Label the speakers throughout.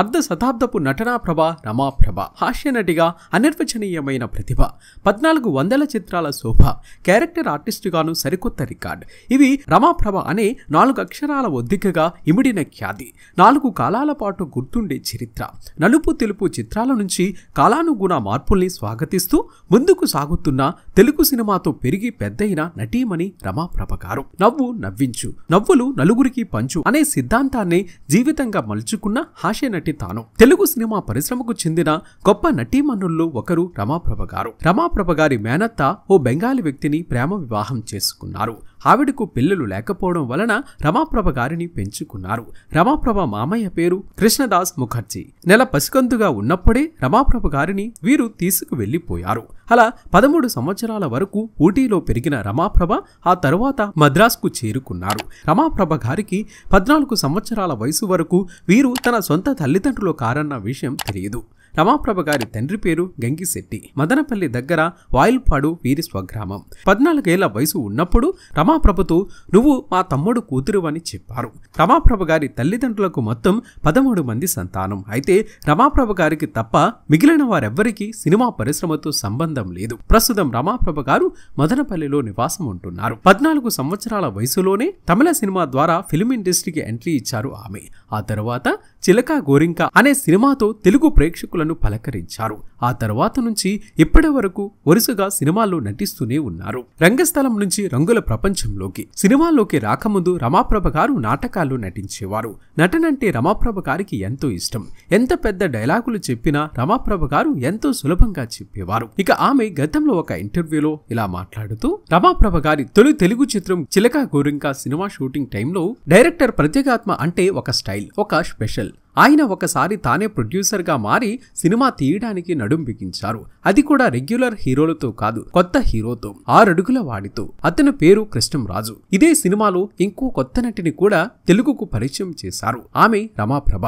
Speaker 1: అర్ధ శతాబ్దపు నటనా ప్రభ రమాప్రభ నటిగా అనిర్వచనీయమైన ప్రతిభ పద్నాలుగు వందల చిత్రాల శోభ క్యారెక్టర్ ఆర్టిస్టుగాను సరికొత్త రికార్డ్ ఇవి రమాప్రభ అనే నాలుగు అక్షరాల ఒద్దికగా ఇమిడిన ఖ్యాతి నాలుగు కాలాల పాటు గుర్తుండే చరిత్ర నలుపు తెలుపు చిత్రాల నుంచి కాలానుగుణ మార్పుల్ని స్వాగతిస్తూ ముందుకు సాగుతున్న తెలుగు సినిమాతో పెరిగి పెద్దయిన నటీమణి రమాప్రభ గారు నవ్వు నవ్వించు నవ్వులు నలుగురికి పంచు అనే సిద్ధాంతాన్ని జీవితంగా మలుచుకున్న హాస్య నటి తాను తెలుగు సినిమా పరిశ్రమకు చెందిన గొప్ప నటీమణుల్లో ఒకరు రమాప్రభ గారు రమాప్రభ గారి మేనత్త ఓ బెంగాలీ వ్యక్తిని ప్రేమ వివాహం చేసుకున్నారు ఆవిడకు పిల్లలు లేకపోవడం వలన రమాప్రభ గారిని పెంచుకున్నారు రమాప్రభ మామయ్య పేరు కృష్ణదాస్ ముఖర్జీ నెల పసికందుగా ఉన్నప్పుడే రమాప్రభ గారిని వీరు తీసుకు వెళ్లిపోయారు అలా పదమూడు సంవత్సరాల వరకు ఊటీలో పెరిగిన రమాప్రభ ఆ తరువాత మద్రాసుకు చేరుకున్నారు రమాప్రభ గారికి పద్నాలుగు సంవత్సరాల వయసు వరకు వీరు తన సొంత తల్లిదండ్రులు కారన్న విషయం తెలియదు రమాప్రభ గారి తండ్రి పేరు గంగిశెట్టి మదనపల్లి దగ్గర వాయిల్పాడు వీరి స్వగ్రామం పద్నాలుగేళ్ల వయసు ఉన్నప్పుడు రమాప్రభతో నువ్వు మా తమ్ముడు కూతురు అని చెప్పారు రమాప్రభ గారి తల్లిదండ్రులకు మొత్తం పదమూడు మంది సంతానం అయితే రమాప్రభ గారికి తప్ప మిగిలిన వారెవ్వరికీ సినిమా పరిశ్రమతో సంబంధం లేదు ప్రస్తుతం రమాప్రభ గారు మదనపల్లిలో నివాసం ఉంటున్నారు పద్నాలుగు సంవత్సరాల వయసులోనే తమిళ సినిమా ద్వారా ఫిల్మ్ ఇండస్ట్రీకి ఎంట్రీ ఇచ్చారు ఆమె ఆ తర్వాత చిలక గోరింక అనే సినిమాతో తెలుగు ప్రేక్షకుల నటులను పలకరించారు ఆ తర్వాత నుంచి ఇప్పటి వరకు వరుసగా సినిమాల్లో నటిస్తూనే ఉన్నారు రంగస్థలం నుంచి రంగుల ప్రపంచంలోకి సినిమాల్లోకి రాకముందు రమాప్రభ గారు నాటకాల్లో నటించేవారు నటన అంటే రమాప్రభ గారికి ఎంతో ఇష్టం ఎంత పెద్ద డైలాగులు చెప్పినా రమాప్రభ గారు ఎంతో సులభంగా చెప్పేవారు ఇక ఆమె గతంలో ఒక ఇంటర్వ్యూలో ఇలా మాట్లాడుతూ రమాప్రభ గారి తొలి తెలుగు చిత్రం చిలక గోరింకా సినిమా షూటింగ్ టైంలో డైరెక్టర్ ప్రత్యేగాత్మ అంటే ఒక స్టైల్ ఒక స్పెషల్ ఆయన ఒకసారి తానే ప్రొడ్యూసర్గా మారి సినిమా తీయడానికి నడుం బిగించారు అది కూడా రెగ్యులర్ హీరోలతో కాదు కొత్త హీరోతో ఆరడుగుల వాడితో అతని పేరు రాజు ఇదే సినిమాలో ఇంకో కొత్త నటిని కూడా తెలుగుకు పరిచయం చేశారు ఆమె రమాప్రభ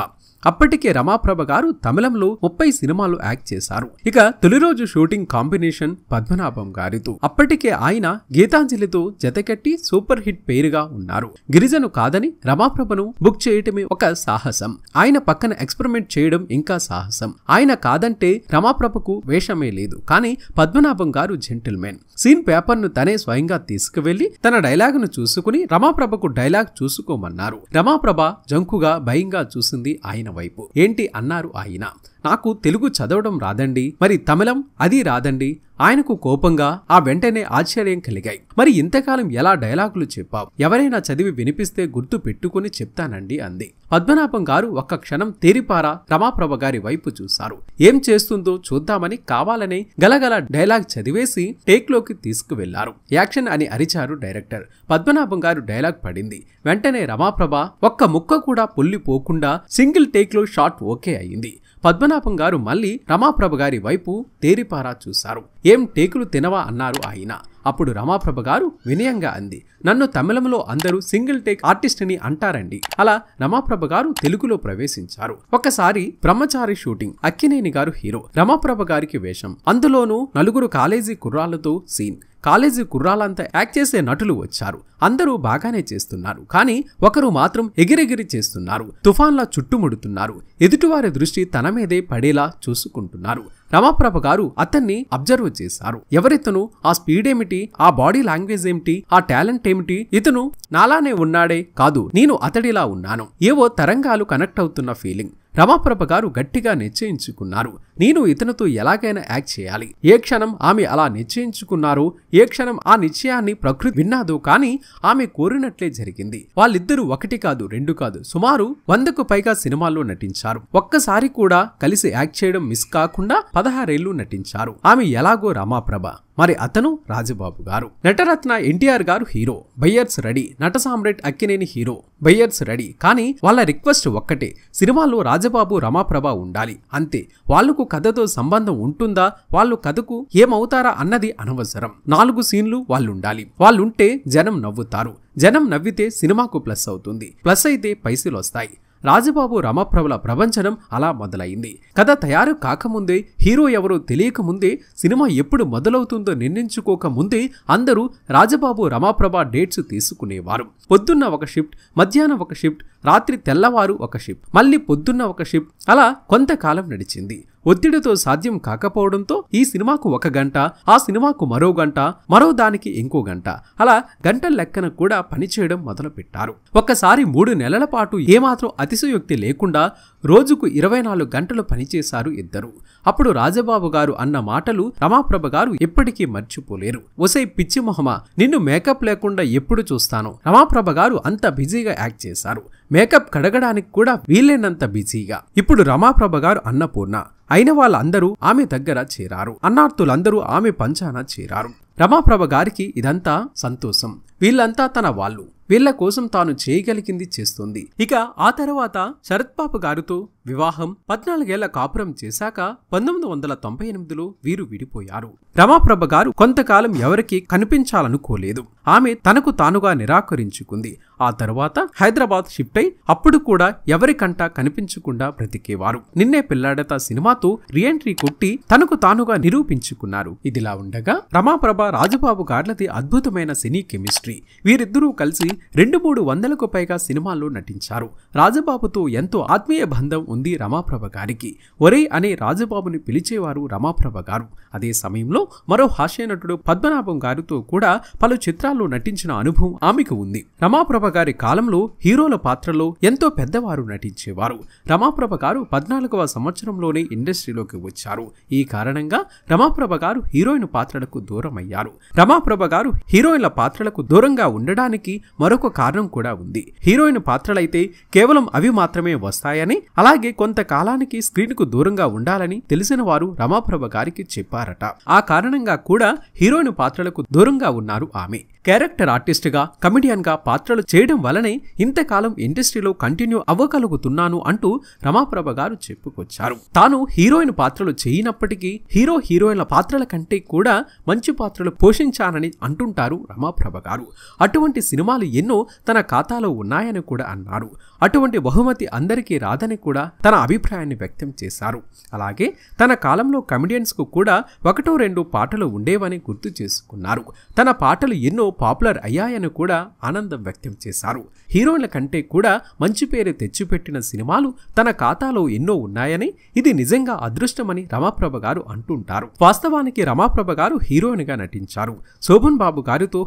Speaker 1: అప్పటికే రమాప్రభ గారు తమిళంలో ముప్పై సినిమాలు యాక్ట్ చేశారు ఇక తొలి రోజు షూటింగ్ కాంబినేషన్ పద్మనాభం గారితో అప్పటికే ఆయన గీతాంజలితో జతకట్టి సూపర్ హిట్ పేరుగా ఉన్నారు గిరిజను కాదని రమాప్రభను బుక్ చేయటమే ఒక సాహసం ఆయన పక్కన ఎక్స్పెరిమెంట్ చేయడం ఇంకా సాహసం ఆయన కాదంటే రమాప్రభకు వేషమే లేదు కానీ పద్మనాభం గారు జెంటిల్మెన్ సీన్ పేపర్ ను తనే స్వయంగా తీసుకువెళ్లి తన డైలాగ్ ను చూసుకుని రమాప్రభకు డైలాగ్ చూసుకోమన్నారు రమాప్రభ జంకుగా భయంగా చూసింది ఆయన ఆయన వైపు ఏంటి అన్నారు ఆయన నాకు తెలుగు చదవడం రాదండి మరి తమిళం అది రాదండి ఆయనకు కోపంగా ఆ వెంటనే ఆశ్చర్యం కలిగాయి మరి ఇంతకాలం ఎలా డైలాగులు చెప్పావు ఎవరైనా చదివి వినిపిస్తే గుర్తు పెట్టుకుని చెప్తానండి అంది పద్మనాభం గారు ఒక్క క్షణం తేరిపారా రమాప్రభ గారి వైపు చూశారు ఏం చేస్తుందో చూద్దామని కావాలనే గలగల డైలాగ్ చదివేసి టేక్లోకి తీసుకువెళ్లారు యాక్షన్ అని అరిచారు డైరెక్టర్ పద్మనాభం గారు డైలాగ్ పడింది వెంటనే రమాప్రభ ఒక్క ముక్క కూడా పొల్లిపోకుండా సింగిల్ టేక్లో షాట్ ఓకే అయింది పద్మనాభం గారు మళ్ళీ రమాప్రభ గారి వైపు తేరిపారా చూశారు ఏం టేకులు తినవా అన్నారు ఆయన అప్పుడు రమాప్రభ గారు వినయంగా అంది నన్ను తమిళంలో అందరూ సింగిల్ టేక్ ఆర్టిస్ట్ అంటారండి అలా రమాప్రభ గారు తెలుగులో ప్రవేశించారు ఒకసారి బ్రహ్మచారి షూటింగ్ అక్కినేని గారు హీరో రమాప్రభ గారికి వేషం అందులోనూ నలుగురు కాలేజీ కుర్రాళ్లతో సీన్ కాలేజీ కుర్రాలంతా యాక్ట్ చేసే నటులు వచ్చారు అందరూ బాగానే చేస్తున్నారు కానీ ఒకరు మాత్రం ఎగిరెగిరి చేస్తున్నారు తుఫాన్లా చుట్టుముడుతున్నారు ఎదుటివారి దృష్టి తన మీదే పడేలా చూసుకుంటున్నారు రమాప్రభ గారు అతన్ని అబ్జర్వ్ చేశారు ఎవరితను ఆ స్పీడ్ ఏమిటి ఆ బాడీ లాంగ్వేజ్ ఏమిటి ఆ టాలెంట్ ఏమిటి ఇతను నాలానే ఉన్నాడే కాదు నేను అతడిలా ఉన్నాను ఏవో తరంగాలు కనెక్ట్ అవుతున్న ఫీలింగ్ రమాప్రభ గారు గట్టిగా నిశ్చయించుకున్నారు నేను ఇతనితో ఎలాగైనా యాక్ట్ చేయాలి ఏ క్షణం ఆమె అలా నిశ్చయించుకున్నారు ఏ క్షణం ఆ నిశ్చయాన్ని ప్రకృతి విన్నాదో కానీ ఆమె కోరినట్లే జరిగింది వాళ్ళిద్దరూ ఒకటి కాదు రెండు కాదు సుమారు వందకు పైగా సినిమాల్లో నటించారు ఒక్కసారి కూడా కలిసి యాక్ట్ చేయడం మిస్ కాకుండా పదహారేళ్లు నటించారు ఆమె ఎలాగో రమాప్రభ మరి అతను రాజబాబు గారు నటరత్న ఎన్టీఆర్ గారు హీరో బయ్యర్స్ రెడీ నట సామ్రాట్ అక్కినేని హీరో బయ్యర్స్ రెడీ కానీ వాళ్ళ రిక్వెస్ట్ ఒక్కటే సినిమాలో రాజబాబు రమాప్రభ ఉండాలి అంతే వాళ్ళకు కథతో సంబంధం ఉంటుందా వాళ్ళు కథకు ఏమవుతారా అన్నది అనవసరం నాలుగు సీన్లు వాళ్ళుండాలి వాళ్ళుంటే జనం నవ్వుతారు జనం నవ్వితే సినిమాకు ప్లస్ అవుతుంది ప్లస్ అయితే పైసలు వస్తాయి రాజుబాబు రమప్రభుల ప్రపంచనం అలా మొదలైంది కథ తయారు కాకముందే హీరో ఎవరో తెలియకముందే సినిమా ఎప్పుడు మొదలవుతుందో నిర్ణయించుకోక ముందే అందరూ రాజబాబు రమాప్రభ డేట్స్ తీసుకునేవారు పొద్దున్న ఒక షిఫ్ట్ మధ్యాహ్నం ఒక షిఫ్ట్ రాత్రి తెల్లవారు ఒక షిఫ్ట్ మళ్ళీ పొద్దున్న ఒక షిఫ్ట్ అలా కొంతకాలం నడిచింది ఒత్తిడితో సాధ్యం కాకపోవడంతో ఈ సినిమాకు ఒక గంట ఆ సినిమాకు మరో గంట మరో దానికి ఇంకో గంట అలా గంటల లెక్కన కూడా పనిచేయడం మొదలు పెట్టారు ఒక్కసారి మూడు నెలల పాటు ఏమాత్రం అతిశయోక్తి లేకుండా రోజుకు ఇరవై నాలుగు గంటలు పనిచేశారు ఇద్దరు అప్పుడు రాజబాబు గారు అన్న మాటలు రమాప్రభ గారు ఎప్పటికీ మర్చిపోలేరు ఒసై పిచ్చి మొహమ నిన్ను మేకప్ లేకుండా ఎప్పుడు చూస్తాను రమాప్రభ గారు అంత బిజీగా యాక్ట్ చేశారు మేకప్ కడగడానికి కూడా వీలైనంత బిజీగా ఇప్పుడు రమాప్రభ గారు అన్నపూర్ణ అయిన వాళ్ళందరూ ఆమె దగ్గర చేరారు అన్నార్థులందరూ ఆమె పంచాన చేరారు రమాప్రభ గారికి ఇదంతా సంతోషం వీళ్ళంతా తన వాళ్ళు వీళ్ల కోసం తాను చేయగలిగింది చేస్తుంది ఇక ఆ తర్వాత శరత్బాబు గారితో వివాహం పద్నాలుగేళ్ల కాపురం చేశాక పంతొమ్మిది వందల తొంభై ఎనిమిదిలో వీరు విడిపోయారు రమాప్రభ గారు కొంతకాలం ఎవరికీ కనిపించాలనుకోలేదు ఆమె తనకు తానుగా నిరాకరించుకుంది ఆ తర్వాత హైదరాబాద్ షిఫ్ట్ అయి అప్పుడు కూడా ఎవరికంట కనిపించకుండా బ్రతికేవారు నిన్నే పిల్లాడత సినిమాతో రీఎంట్రీ కొట్టి తనకు తానుగా నిరూపించుకున్నారు ఇదిలా ఉండగా రమాప్రభ రాజబాబు గార్లది అద్భుతమైన సినీ కెమిస్ట్రీ వీరిద్దరూ కలిసి రెండు మూడు వందలకు పైగా సినిమాల్లో నటించారు రాజబాబుతో ఎంతో ఆత్మీయ బంధం ఉంది రమాప్రభ గారికి ఒరే అనే రాజబాబుని పిలిచేవారు రమాప్రభ గారు అదే సమయంలో మరో హాస్య నటుడు పద్మనాభం గారితో కూడా పలు చిత్రాల్లో నటించిన అనుభవం ఆమెకు ఉంది రమాప్రభ గారి కాలంలో హీరోల పాత్రలో ఎంతో పెద్దవారు నటించేవారు రమాప్రభ గారు పద్నాలుగవ సంవత్సరంలోనే ఇండస్ట్రీలోకి వచ్చారు ఈ కారణంగా రమాప్రభ గారు హీరోయిన్ పాత్రలకు దూరం అయ్యారు రమాప్రభ గారు హీరోయిన్ల పాత్రలకు దూరంగా ఉండడానికి మరొక కారణం కూడా ఉంది హీరోయిన్ పాత్రలైతే కేవలం అవి మాత్రమే వస్తాయని అలాగే అలాగే కొంతకాలానికి కు దూరంగా ఉండాలని తెలిసిన వారు రమాప్రభ గారికి చెప్పారట ఆ కారణంగా కూడా హీరోయిన్ పాత్రలకు దూరంగా ఉన్నారు ఆమె క్యారెక్టర్ ఆర్టిస్ట్గా కమెడియన్గా పాత్రలు చేయడం వలనే ఇంతకాలం ఇండస్ట్రీలో కంటిన్యూ అవ్వగలుగుతున్నాను అంటూ రమాప్రభ గారు చెప్పుకొచ్చారు తాను హీరోయిన్ పాత్రలు చేయనప్పటికీ హీరో హీరోయిన్ల పాత్రల కంటే కూడా మంచి పాత్రలు పోషించానని అంటుంటారు రమాప్రభ గారు అటువంటి సినిమాలు ఎన్నో తన ఖాతాలో ఉన్నాయని కూడా అన్నారు అటువంటి బహుమతి అందరికీ రాదని కూడా తన అభిప్రాయాన్ని వ్యక్తం చేశారు అలాగే తన కాలంలో కమెడియన్స్కు కూడా ఒకటో రెండు పాటలు ఉండేవని గుర్తు చేసుకున్నారు తన పాటలు ఎన్నో పాపులర్ అయ్యాయని కూడా ఆనందం వ్యక్తం చేశారు హీరోల కంటే కూడా మంచి పేరు తెచ్చిపెట్టిన సినిమాలు తన ఖాతాలో ఎన్నో ఉన్నాయని ఇది నిజంగా అదృష్టమని రమాప్రభ గారు అంటుంటారు వాస్తవానికి రమాప్రభ గారు హీరోయిన్గా నటించారు శోభన్ బాబు గారితో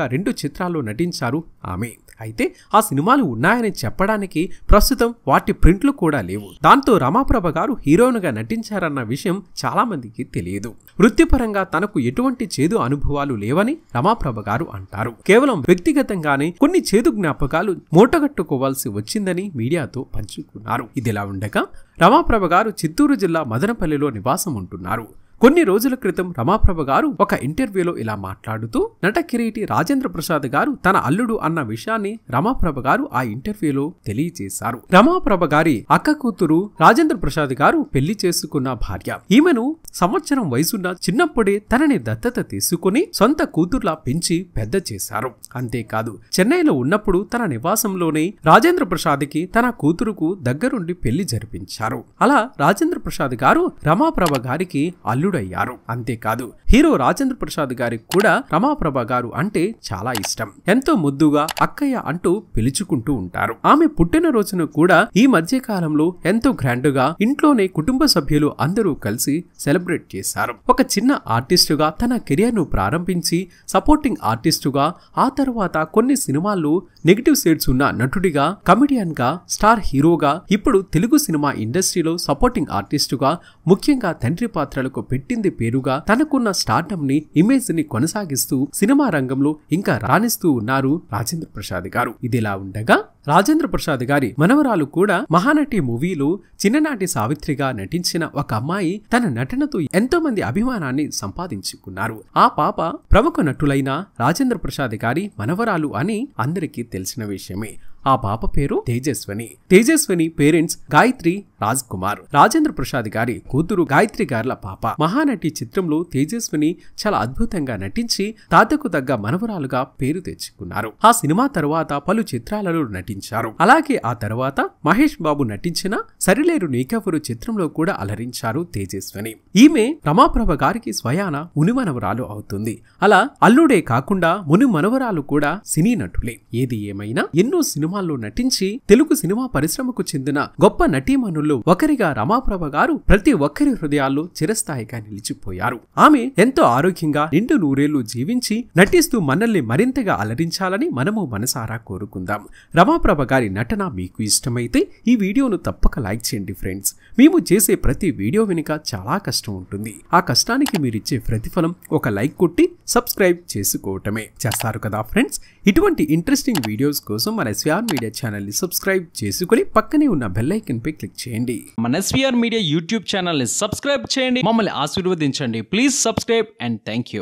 Speaker 1: గా రెండు చిత్రాల్లో నటించారు ఆమె అయితే ఆ సినిమాలు ఉన్నాయని చెప్పడానికి ప్రస్తుతం వాటి ప్రింట్లు కూడా లేవు దాంతో రమాప్రభ గారు హీరోయిన్గా నటించారన్న విషయం చాలామందికి తెలియదు వృత్తిపరంగా తనకు ఎటువంటి చేదు అనుభవాలు లేవని రమాప్రభ గారు అంటారు కేవలం వ్యక్తిగతంగానే కొన్ని చేదు జ్ఞాపకాలు మూటగట్టుకోవాల్సి వచ్చిందని మీడియాతో పంచుకున్నారు ఇదిలా ఉండగా రమాప్రభ గారు చిత్తూరు జిల్లా మదనపల్లిలో నివాసం ఉంటున్నారు కొన్ని రోజుల క్రితం రమాప్రభ గారు ఒక ఇంటర్వ్యూలో ఇలా మాట్లాడుతూ నట కిరీటి రాజేంద్ర ప్రసాద్ గారు తన అల్లుడు అన్న విషయాన్ని రమాప్రభ గారు ఆ ఇంటర్వ్యూలో తెలియజేశారు రమాప్రభ గారి అక్క కూతురు రాజేంద్ర ప్రసాద్ గారు పెళ్లి చేసుకున్న భార్య ఈమెను సంవత్సరం వయసున్న చిన్నప్పుడే తనని దత్తత తీసుకుని సొంత కూతుర్లా పెంచి పెద్ద చేశారు అంతేకాదు చెన్నైలో ఉన్నప్పుడు తన నివాసంలోనే రాజేంద్ర ప్రసాద్ కి తన కూతురుకు దగ్గరుండి పెళ్లి జరిపించారు అలా రాజేంద్ర ప్రసాద్ గారు రమాప్రభ గారికి అల్లుడు ప్రియుడయ్యారు అంతేకాదు హీరో రాజేంద్ర ప్రసాద్ గారికి కూడా రమాప్రభ గారు అంటే చాలా ఇష్టం ఎంతో ముద్దుగా అక్కయ్య అంటూ పిలుచుకుంటూ ఉంటారు ఆమె పుట్టినరోజును కూడా ఈ మధ్య కాలంలో ఎంతో గ్రాండ్ గా ఇంట్లోనే కుటుంబ సభ్యులు అందరూ కలిసి సెలబ్రేట్ చేశారు ఒక చిన్న ఆర్టిస్టుగా తన కెరియర్ ను ప్రారంభించి సపోర్టింగ్ ఆర్టిస్టుగా ఆ తర్వాత కొన్ని సినిమాల్లో నెగిటివ్ సైడ్స్ ఉన్న నటుడిగా కమెడియన్ గా స్టార్ హీరోగా ఇప్పుడు తెలుగు సినిమా ఇండస్ట్రీలో సపోర్టింగ్ ఆర్టిస్టుగా ముఖ్యంగా తండ్రి పాత్రలకు పెట్టి పెట్టింది పేరుగా తనకున్న స్టార్టప్ ని ఇమేజ్ ని కొనసాగిస్తూ సినిమా రంగంలో ఇంకా రాణిస్తూ ఉన్నారు రాజేంద్ర ప్రసాద్ గారు ఇదిలా ఉండగా రాజేంద్ర ప్రసాద్ గారి మనవరాలు కూడా మహానటి మూవీలో చిన్ననాటి సావిత్రిగా నటించిన ఒక అమ్మాయి తన నటనతో ఎంతో మంది అభిమానాన్ని సంపాదించుకున్నారు ఆ పాప ప్రముఖ నటులైన రాజేంద్ర ప్రసాద్ గారి మనవరాలు అని అందరికీ తెలిసిన విషయమే ఆ పాప పేరు తేజస్వని తేజస్వని పేరెంట్స్ గాయత్రి రాజ్ కుమార్ రాజేంద్ర ప్రసాద్ గారి కూతురు గాయత్రి గారిల పాప మహానటి చిత్రంలో తేజస్విని చాలా అద్భుతంగా నటించి తాతకు తగ్గ మనవరాలుగా పేరు తెచ్చుకున్నారు ఆ సినిమా తరువాత పలు చిత్రాలలో నటించారు అలాగే ఆ తర్వాత మహేష్ బాబు నటించిన సరిలేరు నీకెవరు చిత్రంలో కూడా అలరించారు తేజస్విని ఈమె రమాప్రభ గారికి స్వయాన మనవరాలు అవుతుంది అలా అల్లుడే కాకుండా ముని మనవరాలు కూడా సినీ నటులే ఏది ఏమైనా ఎన్నో సినిమా సినిమాల్లో నటించి తెలుగు సినిమా పరిశ్రమకు చెందిన గొప్ప నటీమణులు ఒకరిగా రమాప్రభ గారు ప్రతి ఒక్కరి హృదయాల్లో చిరస్థాయిగా నిలిచిపోయారు ఆమె ఎంతో ఆరోగ్యంగా నిండు నూరేళ్లు జీవించి నటిస్తూ మనల్ని మరింతగా అలరించాలని మనము మనసారా కోరుకుందాం రమాప్రభ గారి నటన మీకు ఇష్టమైతే ఈ వీడియోను తప్పక లైక్ చేయండి ఫ్రెండ్స్ మేము చేసే ప్రతి వీడియో వెనుక చాలా కష్టం ఉంటుంది ఆ కష్టానికి మీరిచ్చే ప్రతిఫలం ఒక లైక్ కొట్టి సబ్స్క్రైబ్ చేసుకోవటమే చేస్తారు కదా ఫ్రెండ్స్ ఇటువంటి ఇంట్రెస్టింగ్ వీడియోస్ కోసం మన ఎస్విఆర్ ఎస్విఆర్ మీడియా ఛానల్ని సబ్స్క్రైబ్ చేసుకుని పక్కనే ఉన్న బెల్ పై క్లిక్ చేయండి మన ఎస్విఆర్ మీడియా యూట్యూబ్ ఛానల్ని సబ్స్క్రైబ్ చేయండి మమ్మల్ని ఆశీర్వదించండి please subscribe and thank you